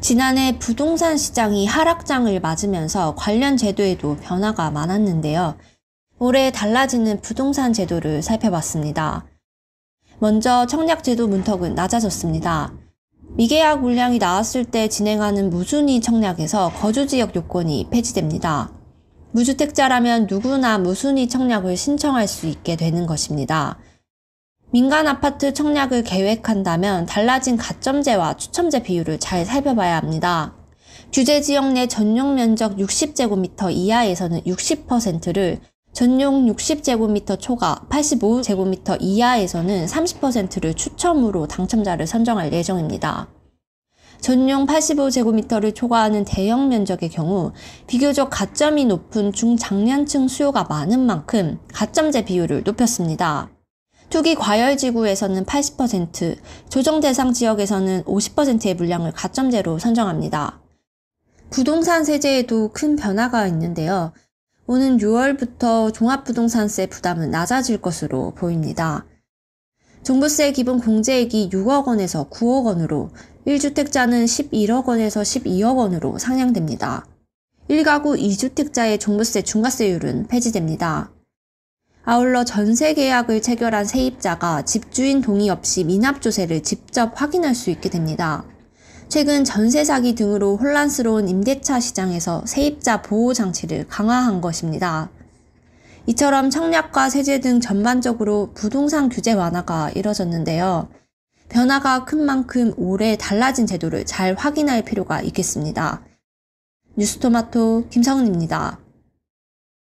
지난해 부동산 시장이 하락장을 맞으면서 관련 제도에도 변화가 많았는데요. 올해 달라지는 부동산 제도를 살펴봤습니다. 먼저 청약제도 문턱은 낮아졌습니다. 미계약 물량이 나왔을 때 진행하는 무순위 청약에서 거주지역 요건이 폐지됩니다. 무주택자라면 누구나 무순위 청약을 신청할 수 있게 되는 것입니다. 민간 아파트 청약을 계획한다면 달라진 가점제와 추첨제 비율을 잘 살펴봐야 합니다. 규제 지역 내 전용 면적 60제곱미터 이하에서는 60%를 전용 60제곱미터 초과 85제곱미터 이하에서는 30%를 추첨으로 당첨자를 선정할 예정입니다. 전용 85제곱미터를 초과하는 대형 면적의 경우 비교적 가점이 높은 중장년층 수요가 많은 만큼 가점제 비율을 높였습니다. 투기 과열 지구에서는 80%, 조정 대상 지역에서는 50%의 물량을 가점제로 선정합니다. 부동산 세제에도 큰 변화가 있는데요. 오는 6월부터 종합부동산세 부담은 낮아질 것으로 보입니다. 종부세 기본 공제액이 6억 원에서 9억 원으로, 1주택자는 11억 원에서 12억 원으로 상향됩니다. 1가구 2주택자의 종부세 중과세율은 폐지됩니다. 아울러 전세 계약을 체결한 세입자가 집주인 동의 없이 미납 조세를 직접 확인할 수 있게 됩니다. 최근 전세 사기 등으로 혼란스러운 임대차 시장에서 세입자 보호 장치를 강화한 것입니다. 이처럼 청약과 세제 등 전반적으로 부동산 규제 완화가 이뤄졌는데요. 변화가 큰 만큼 올해 달라진 제도를 잘 확인할 필요가 있겠습니다. 뉴스토마토 김성은입니다.